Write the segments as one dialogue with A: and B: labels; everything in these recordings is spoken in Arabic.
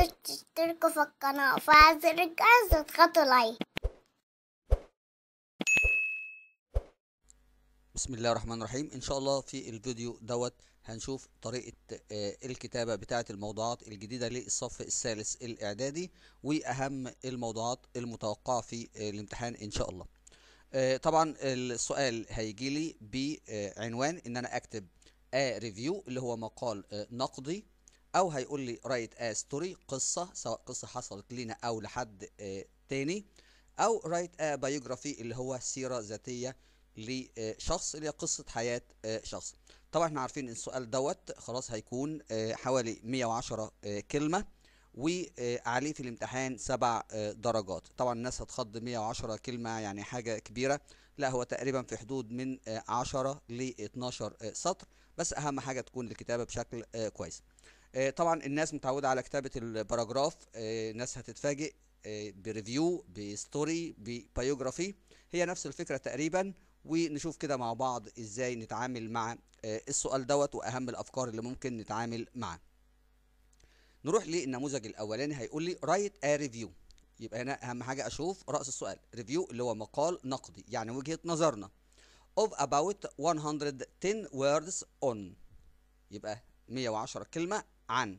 A: تنسوش تشتركوا في القناة وفعل زر الجرس وتضغطوا لايك بسم الله الرحمن الرحيم ان شاء الله في الفيديو دوت هنشوف طريقة آه، الكتابة بتاعة الموضوعات الجديدة للصف الثالث الإعدادي وأهم الموضوعات المتوقعة في آه، الامتحان إن شاء الله. آه، طبعا السؤال هيجي لي بعنوان إن أنا أكتب A review اللي هو مقال نقدي او هيقول لي رايت ا ستوري قصه سواء قصه حصلت لينا او لحد آه، تاني او رايت ا بايوجرافي اللي هو سيره ذاتيه لشخص اللي هي قصه حياه آه، شخص طبعا احنا عارفين ان السؤال دوت خلاص هيكون آه، حوالي 110 كلمه وعليه في الامتحان سبع درجات طبعا الناس هتخض 110 كلمه يعني حاجه كبيره لا هو تقريبا في حدود من 10 ل 12 سطر بس اهم حاجه تكون الكتابه بشكل كويس آه، طبعا الناس متعوده على كتابه الباراجراف آه، الناس هتتفاجئ آه، بريفيو بستوري ببيوجرافي هي نفس الفكره تقريبا ونشوف كده مع بعض ازاي نتعامل مع السؤال دوت واهم الافكار اللي ممكن نتعامل معاه نروح للنموذج الاولاني هيقول لي رايت ا ريفيو يبقى هنا اهم حاجه اشوف راس السؤال ريفيو اللي هو مقال نقدي يعني وجهه نظرنا of about 110 words on يبقى 110 كلمه عن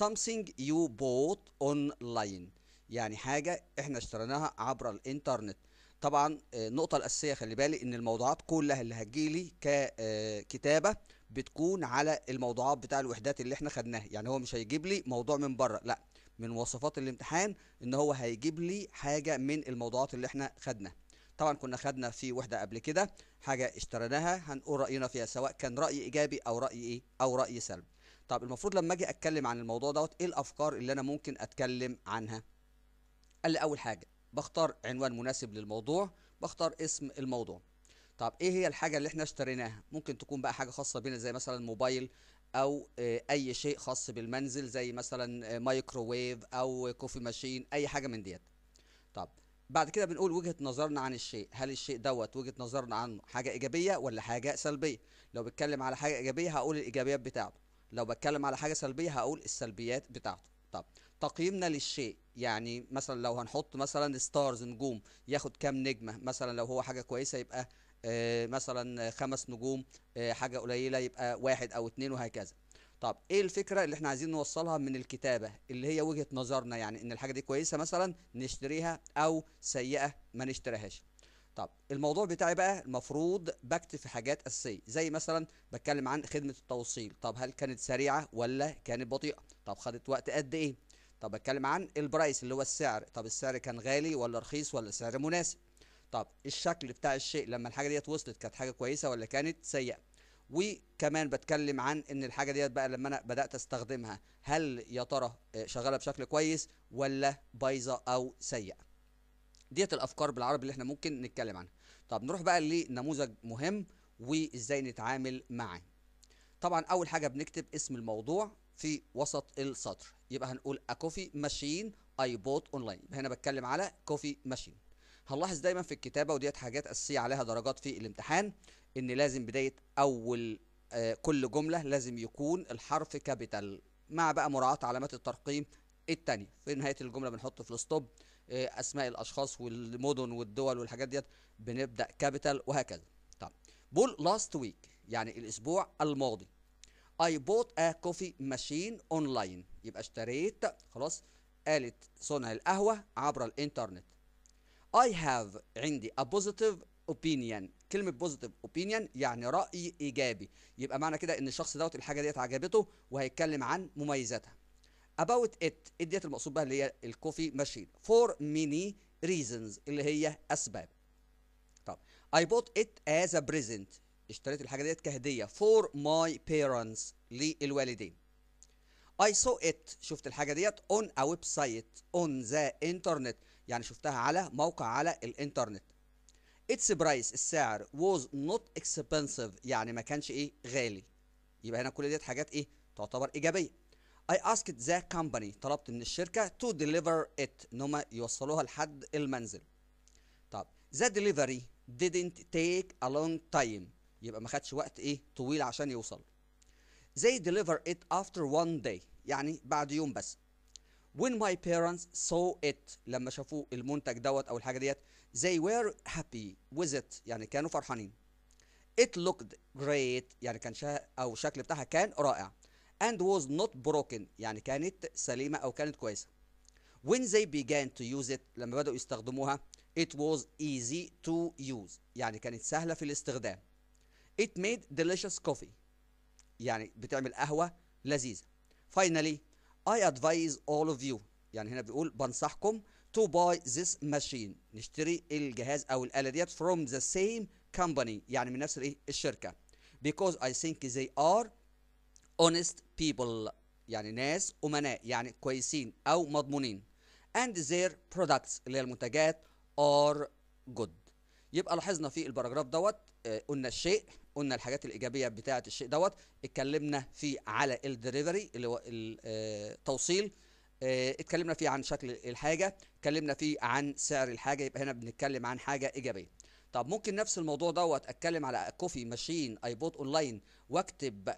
A: something you bought online يعني حاجة احنا اشتريناها عبر الانترنت طبعا آه، النقطة الأساسية خلي بالي إن الموضوعات كلها اللي هتجيلي ككتابة آه، بتكون على الموضوعات بتاع الوحدات اللي احنا خدناها يعني هو مش هيجيب لي موضوع من بره لا من مواصفات الامتحان إن هو هيجيب لي حاجة من الموضوعات اللي احنا خدناها طبعا كنا خدنا في وحدة قبل كده حاجة اشتريناها هنقول رأينا فيها سواء كان رأي إيجابي أو رأي إيه أو رأي سلبي طب المفروض لما اجي اتكلم عن الموضوع دوت ايه الافكار اللي انا ممكن اتكلم عنها قال لي اول حاجه بختار عنوان مناسب للموضوع بختار اسم الموضوع طب ايه هي الحاجه اللي احنا اشتريناها ممكن تكون بقى حاجه خاصه بينا زي مثلا موبايل او آه، اي شيء خاص بالمنزل زي مثلا آه، مايكروويف او كوفي ماشين اي حاجه من ديت طب بعد كده بنقول وجهه نظرنا عن الشيء هل الشيء دوت وجهه نظرنا عنه حاجه ايجابيه ولا حاجه سلبيه لو بتكلم على حاجه ايجابيه هقول الايجابيات بتاعته لو بتكلم على حاجه سلبيه هقول السلبيات بتاعته طب تقييمنا للشيء يعني مثلا لو هنحط مثلا ستارز نجوم ياخد كام نجمه مثلا لو هو حاجه كويسه يبقى آه مثلا خمس نجوم آه حاجه قليله يبقى واحد او اتنين وهكذا طب ايه الفكره اللي احنا عايزين نوصلها من الكتابه اللي هي وجهه نظرنا يعني ان الحاجه دي كويسه مثلا نشتريها او سيئه ما نشتريهاش طب الموضوع بتاعي بقى المفروض بكتب في حاجات اساسيه زي مثلا بتكلم عن خدمه التوصيل طب هل كانت سريعه ولا كانت بطيئه طب خدت وقت قد ايه طب بتكلم عن البرايس اللي هو السعر طب السعر كان غالي ولا رخيص ولا سعر مناسب طب الشكل بتاع الشيء لما الحاجه ديت وصلت كانت حاجه كويسه ولا كانت سيئه وكمان بتكلم عن ان الحاجه ديت بقى لما انا بدات استخدمها هل يا ترى شغاله بشكل كويس ولا بايظه او سيئه ديت الافكار بالعربي اللي احنا ممكن نتكلم عنها طب نروح بقى لنموذج مهم وازاي نتعامل معاه طبعا اول حاجه بنكتب اسم الموضوع في وسط السطر يبقى هنقول اكوفي ماشين اي بوت bought online هنا بتكلم على كوفي ماشين هنلاحظ دايما في الكتابه وديت حاجات اساسيه عليها درجات في الامتحان ان لازم بدايه اول آه كل جمله لازم يكون الحرف كابيتال مع بقى مراعاه علامات الترقيم التانية في نهاية الجملة بنحط في الستوب آه، اسماء الاشخاص والمدن والدول والحاجات ديت بنبدا كابيتال وهكذا طب بول لاست ويك يعني الاسبوع الماضي I bought a coffee machine online يبقى اشتريت خلاص آلة صنع القهوة عبر الانترنت I have عندي a positive opinion كلمة positive opinion يعني رأي إيجابي يبقى معنى كده إن الشخص دوت الحاجة ديت عجبته وهيتكلم عن مميزاتها about it ايه ديت المقصود بها اللي هي الكوفي ماشين for many reasons اللي هي اسباب طب I bought it as a present اشتريت الحاجه ديت كهديه for my parents للوالدين I saw it شفت الحاجه ديت on a website on the internet يعني شفتها على موقع على الانترنت its price السعر was not expensive يعني ما كانش ايه غالي يبقى هنا كل ديت حاجات ايه تعتبر ايجابيه I asked the company طلبت من الشركة to deliver it ان هم يوصلوها لحد المنزل طب the delivery didn't take a long time يبقى ما خدش وقت ايه طويل عشان يوصل they deliver it after one day يعني بعد يوم بس when my parents saw it لما شافوا المنتج دوت او الحاجه ديت they were happy with it يعني كانوا فرحانين it looked great يعني كان شا او الشكل بتاعها كان رائع and was not broken يعني كانت سليمة أو كانت كويسة when they began to use it لما بدأوا يستخدموها it was easy to use يعني كانت سهلة في الاستخدام it made delicious coffee يعني بتعمل قهوة لذيذة finally I advise all of you يعني هنا بيقول بنصحكم to buy this machine نشتري الجهاز أو الآلة ديت from the same company يعني من نفس الإيه الشركة because I think they are honest people يعني ناس أمناء يعني كويسين أو مضمونين and their products اللي هي المنتجات are good يبقى لاحظنا في الباراجراف دوت آه، قلنا الشيء قلنا الحاجات الايجابيه بتاعه الشيء دوت اتكلمنا فيه على الدليفري اللي هو التوصيل آه، آه، اتكلمنا فيه عن شكل الحاجه اتكلمنا فيه عن سعر الحاجه يبقى هنا بنتكلم عن حاجه ايجابيه طب ممكن نفس الموضوع دوت اتكلم على كوفي ماشين اي بوت اونلاين واكتب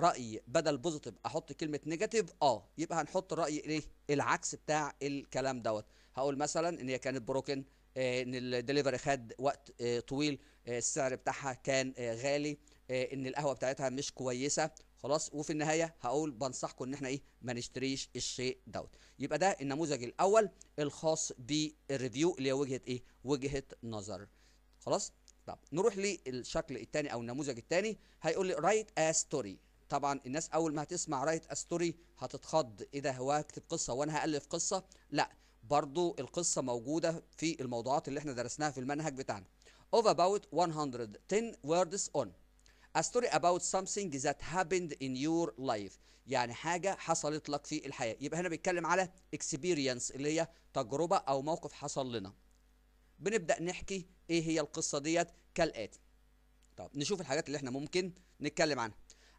A: راي بدل بوزيتيف احط كلمه نيجاتيف اه يبقى هنحط الراي ايه العكس بتاع الكلام دوت هقول مثلا ان هي كانت بروكن آه، ان الدليفري خد وقت آه، طويل آه، السعر بتاعها كان غالي ان القهوه بتاعتها مش كويسه خلاص وفي النهايه هقول بنصحكم ان احنا ايه ما نشتريش الشيء دوت يبقى ده النموذج الاول الخاص بالريفيو اللي هي وجهه ايه وجهه نظر خلاص طب نروح للشكل الثاني او النموذج الثاني هيقول لي رايت ا ستوري طبعا الناس اول ما هتسمع رايت استوري هتتخض ايه ده هو هكتب قصه وانا هالف قصه لا برضو القصه موجوده في الموضوعات اللي احنا درسناها في المنهج بتاعنا of about 110 words on a story about something that happened in your life يعني حاجة حصلت لك في الحياة يبقى هنا بيتكلم على experience اللي هي تجربة أو موقف حصل لنا بنبدأ نحكي إيه هي القصة ديت كالآتي طب نشوف الحاجات اللي احنا ممكن نتكلم عنها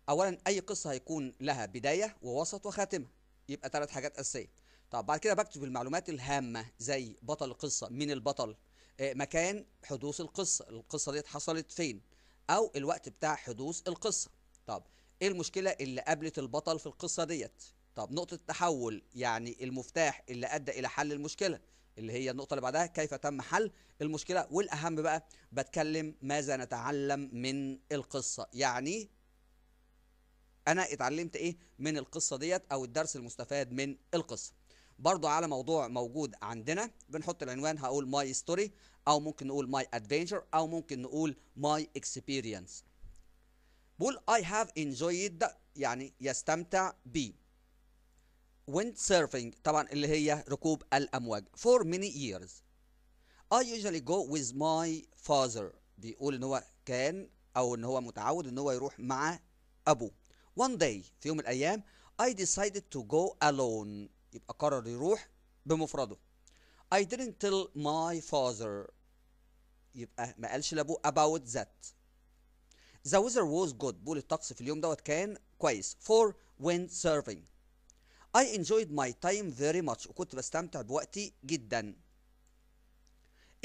A: اولا اي قصه هيكون لها بدايه ووسط وخاتمه يبقى ثلاث حاجات اساسيه طب بعد كده بكتب المعلومات الهامه زي بطل القصه مين البطل آه، مكان حدوث القصه القصه ديت حصلت فين او الوقت بتاع حدوث القصه طب ايه المشكله اللي قابلت البطل في القصه ديت طب نقطه التحول يعني المفتاح اللي ادى الى حل المشكله اللي هي النقطه اللي بعدها كيف تم حل المشكله والاهم بقى بتكلم ماذا نتعلم من القصه يعني انا اتعلمت ايه من القصه ديت او الدرس المستفاد من القصه برضو على موضوع موجود عندنا بنحط العنوان هقول ماي ستوري او ممكن نقول ماي ادفنتشر او ممكن نقول ماي اكسبيرينس بقول I have enjoyed يعني يستمتع ب ويند سيرفينج طبعا اللي هي ركوب الأمواج فور ميني ييرز I usually go with my father بيقول ان هو كان او ان هو متعود ان هو يروح مع ابوه one day في يوم من الأيام I decided to go alone يبقى قرر يروح بمفرده I didn't tell my father يبقى ما قالش لابوه about that The weather was good بقول الطقس في اليوم دوت كان كويس for wind surfing I enjoyed my time very much وكنت بستمتع بوقتي جدا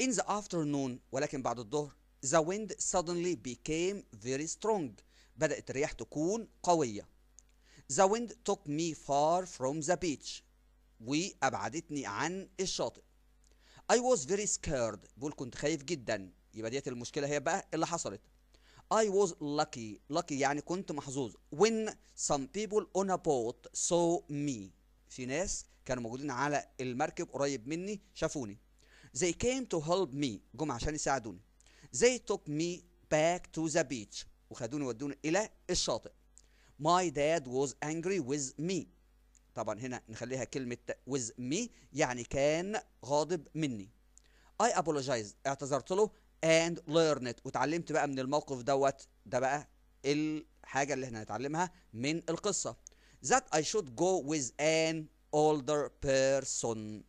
A: In the afternoon ولكن بعد الظهر the wind suddenly became very strong بدأت الرياح تكون قوية The wind took me far from the beach وأبعدتني عن الشاطئ I was very scared بقول كنت خايف جدا يبقى ديت المشكلة هي بقى اللي حصلت I was lucky lucky يعني كنت محظوظ when some people on a boat saw me في ناس كانوا موجودين على المركب قريب مني شافوني they came to help me جم عشان يساعدوني they took me back to the beach وخدوني ودوني الى الشاطئ My dad was angry with me طبعا هنا نخليها كلمة with me يعني كان غاضب مني I apologize اعتذرت له and learned وتعلمت بقى من الموقف دوت ده بقى الحاجة اللي احنا هنتعلمها من القصة that I should go with an older person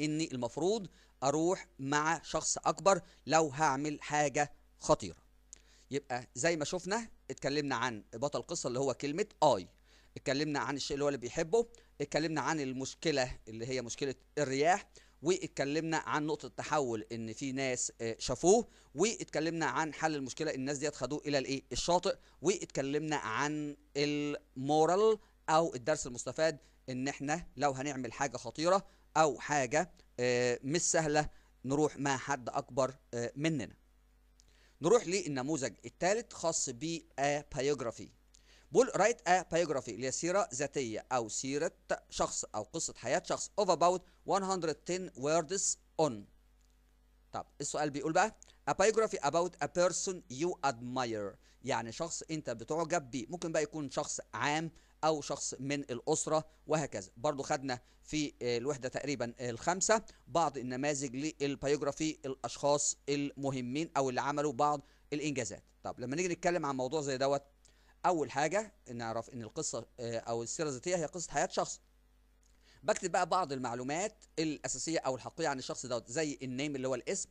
A: إني المفروض أروح مع شخص أكبر لو هعمل حاجة خطيرة يبقى زي ما شفنا اتكلمنا عن بطل القصه اللي هو كلمه اي اتكلمنا عن الشيء اللي هو اللي بيحبه اتكلمنا عن المشكله اللي هي مشكله الرياح واتكلمنا عن نقطه التحول ان في ناس آه، شافوه واتكلمنا عن حل المشكله الناس ديت خدوه الى الايه الشاطئ واتكلمنا عن المورال او الدرس المستفاد ان احنا لو هنعمل حاجه خطيره او حاجه آه، مش سهله نروح مع حد اكبر آه، مننا نروح للنموذج الثالث خاص Biography. بول رايت ا بايوجرافي اللي هي سيره ذاتيه او سيره شخص او قصه حياه شخص اوف اباوت 110 ووردز اون طب السؤال بيقول بقى A biography about a person you admire يعني شخص انت بتعجب بيه ممكن بقى يكون شخص عام او شخص من الاسره وهكذا برضو خدنا في آه، الوحده تقريبا آه، الخمسه بعض النماذج للبايوجرافي الاشخاص المهمين او اللي عملوا بعض الانجازات طب لما نيجي نتكلم عن موضوع زي دوت اول حاجه نعرف ان القصه آه، او السيره الذاتيه هي قصه حياه شخص بكتب بقى بعض المعلومات الاساسيه او الحقيقيه عن الشخص دوت زي النيم اللي هو الاسم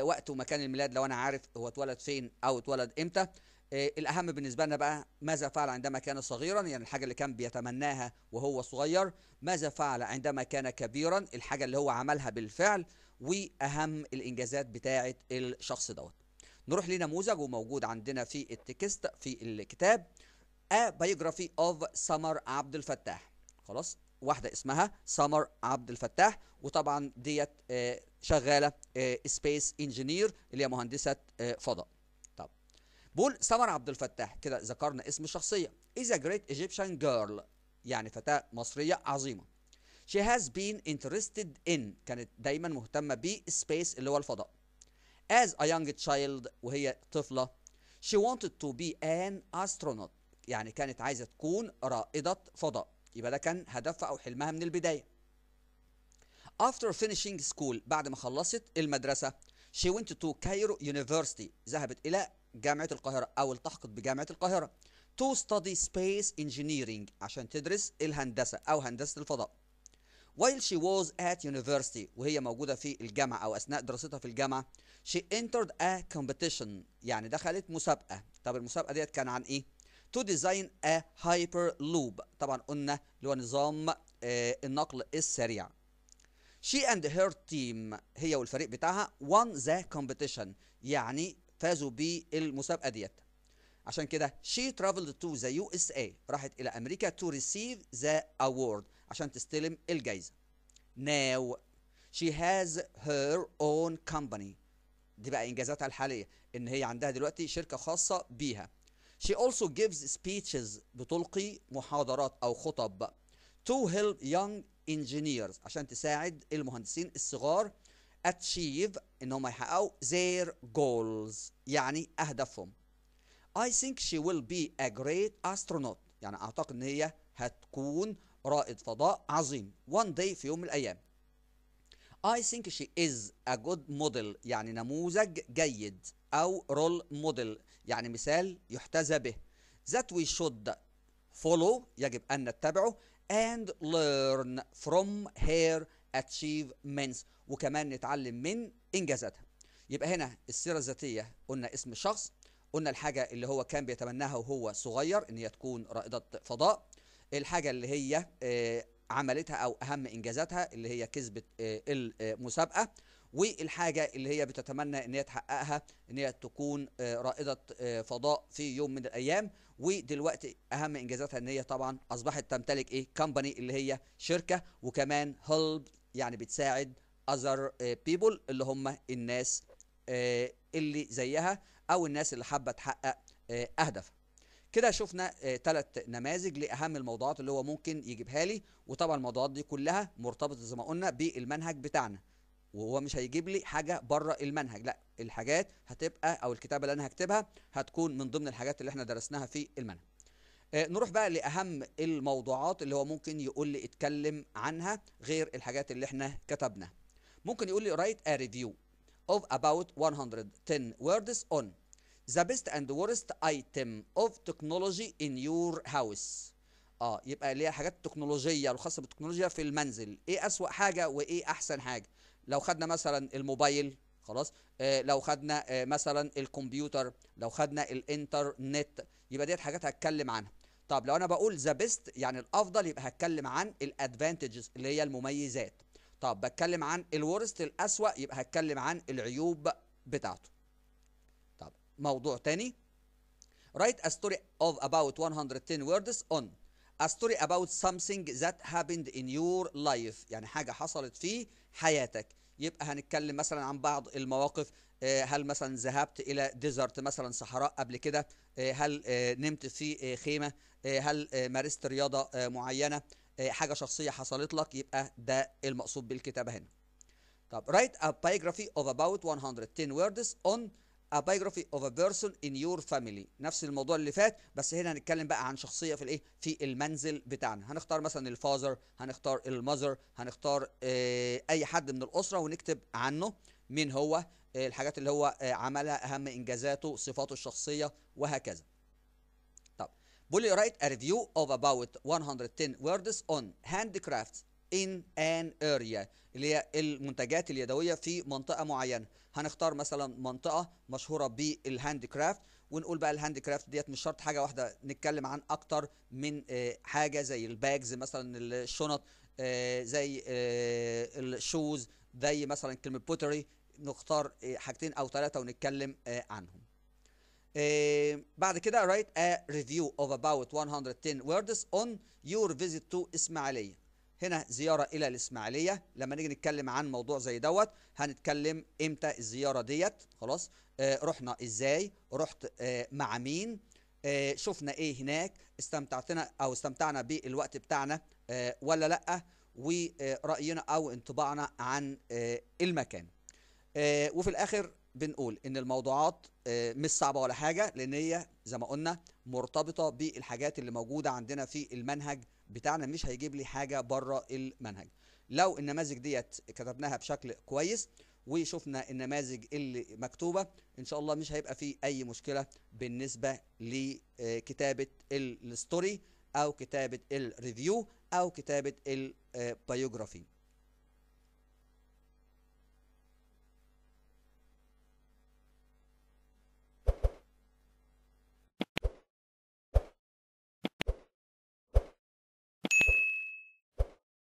A: وقت ومكان الميلاد لو انا عارف هو اتولد فين او اتولد امتى آه، الأهم بالنسبة لنا بقى ماذا فعل عندما كان صغيرا يعني الحاجة اللي كان بيتمناها وهو صغير ماذا فعل عندما كان كبيرا الحاجة اللي هو عملها بالفعل وأهم الإنجازات بتاعة الشخص دوت نروح لنموذج وموجود عندنا في التكست في الكتاب A Biography of سمر عبد الفتاح خلاص واحدة اسمها سمر عبد الفتاح وطبعا ديت آه، شغالة سبيس آه، انجينير اللي هي مهندسة فضاء بول سمر عبد الفتاح كده ذكرنا اسم الشخصية is a great Egyptian girl يعني فتاة مصرية عظيمة she has been interested in كانت دايما مهتمة بالسبيس اللي هو الفضاء as a young child وهي طفلة she wanted to be an astronaut يعني كانت عايزة تكون رائدة فضاء يبقى ده كان هدفها أو حلمها من البداية after finishing school بعد ما خلصت المدرسة she went to Cairo University ذهبت إلى جامعة القاهرة أو التحقت بجامعة القاهرة to study space engineering عشان تدرس الهندسة أو هندسة الفضاء while she was at university وهي موجودة في الجامعة أو أثناء دراستها في الجامعة she entered a competition يعني دخلت مسابقة طب المسابقة ديت كان عن إيه؟ to design a hyperloop طبعا قلنا اللي هو نظام آه النقل السريع she and her team هي والفريق بتاعها won the competition يعني فازوا بالمسابقه ديت عشان كده شي ترافلد تو ذا يو اس اي راحت الى امريكا تو ريسيف ذا اوورد عشان تستلم الجائزه ناو شي هاز هير اون كومباني دي بقى انجازاتها الحاليه ان هي عندها دلوقتي شركه خاصه بيها she also gives speeches بتلقي محاضرات او خطب to help young engineers عشان تساعد المهندسين الصغار achieve ان هم يحققوا their goals يعني اهدافهم I think she will be a great astronaut يعني اعتقد ان هي هتكون رائد فضاء عظيم one day في يوم من الايام I think she is a good model يعني نموذج جيد أو role model يعني مثال يحتذى به that we should follow يجب أن نتبعه and learn from her achievements وكمان نتعلم من انجازاتها يبقى هنا السيره الذاتيه قلنا اسم الشخص قلنا الحاجه اللي هو كان بيتمناها وهو صغير ان هي تكون رائده فضاء الحاجه اللي هي آه، عملتها او اهم انجازاتها اللي هي كسبت آه، المسابقه والحاجه اللي هي بتتمنى ان هي تحققها ان هي تكون آه، رائده فضاء في يوم من الايام ودلوقتي اهم انجازاتها ان هي طبعا اصبحت تمتلك ايه كمباني اللي هي شركه وكمان هلب يعني بتساعد other eh, people اللي هم الناس eh, اللي زيها او الناس اللي حابه تحقق eh, اهدافها كده شفنا ثلاث نماذج لاهم الموضوعات اللي هو ممكن يجيبها لي وطبعا الموضوعات دي كلها مرتبطه زي ما قلنا بالمنهج بتاعنا وهو مش هيجيب لي حاجه بره المنهج لا الحاجات هتبقى او الكتابه اللي انا هكتبها هتكون من ضمن الحاجات اللي احنا درسناها في المنهج نروح بقى لاهم الموضوعات اللي هو ممكن يقول لي اتكلم عنها غير الحاجات اللي احنا كتبناها ممكن يقول لي write a review of about 110 words on the best and worst item of technology in your house اه يبقى اللي هي حاجات تكنولوجيه الخاصه بالتكنولوجيا في المنزل ايه اسوأ حاجه وايه احسن حاجه لو خدنا مثلا الموبايل خلاص آه لو خدنا آه مثلا الكمبيوتر لو خدنا الانترنت يبقى ديت حاجات هتكلم عنها طب لو انا بقول ذا بيست يعني الافضل يبقى هتكلم عن الادفانتجز اللي هي المميزات طب بتكلم عن الورست الأسوأ يبقى هتكلم عن العيوب بتاعته طب موضوع تاني write a story of about 110 words on a story about something that happened in your life يعني حاجة حصلت في حياتك يبقى هنتكلم مثلا عن بعض المواقف آه، هل مثلا ذهبت الى ديزرت مثلا صحراء قبل كده آه، هل آه، نمت في خيمة هل مارست رياضة معينة آه، حاجه شخصيه حصلت لك يبقى ده المقصود بالكتابه هنا طب write a biography of about 110 words on a biography of a person in your family نفس الموضوع اللي فات بس هنا هنتكلم بقى عن شخصيه في الايه في المنزل بتاعنا هنختار مثلا الفازر هنختار المذر هنختار آه، اي حد من الاسره ونكتب عنه مين هو آه، الحاجات اللي هو عملها اهم انجازاته صفاته الشخصيه وهكذا بولي رايت write a review of about 110 words on handicrafts in an area اللي هي المنتجات اليدويه في منطقه معينه هنختار مثلا منطقه مشهوره بالهاند كرافت ونقول بقى الهاند كرافت ديت مش شرط حاجه واحده نتكلم عن اكتر من آه، حاجه زي الباجز مثلا الشنط آه، زي آه، الشوز زي مثلا كلمه بوتري نختار حاجتين او ثلاثه ونتكلم عنهم إيه، بعد كده write a review of about 110 words on your visit to إسماعيلية هنا زيارة إلى الإسماعيلية لما نيجي نتكلم عن موضوع زي دوت هنتكلم إمتى الزيارة ديت خلاص آه رحنا إزاي رحت آه مع مين آه شفنا إيه هناك استمتعتنا أو استمتعنا بالوقت بتاعنا آه ولا لأ ورأينا أو انطباعنا عن آه المكان آه وفي الآخر بنقول ان الموضوعات آه، مش صعبه ولا حاجه لان هي زي ما قلنا مرتبطه بالحاجات اللي موجوده عندنا في المنهج بتاعنا مش هيجيب لي حاجه بره المنهج لو النماذج ديت كتبناها بشكل كويس وشفنا النماذج اللي مكتوبه ان شاء الله مش هيبقى في اي مشكله بالنسبه لكتابه الستوري او كتابه الريفيو او كتابه البايوجرافي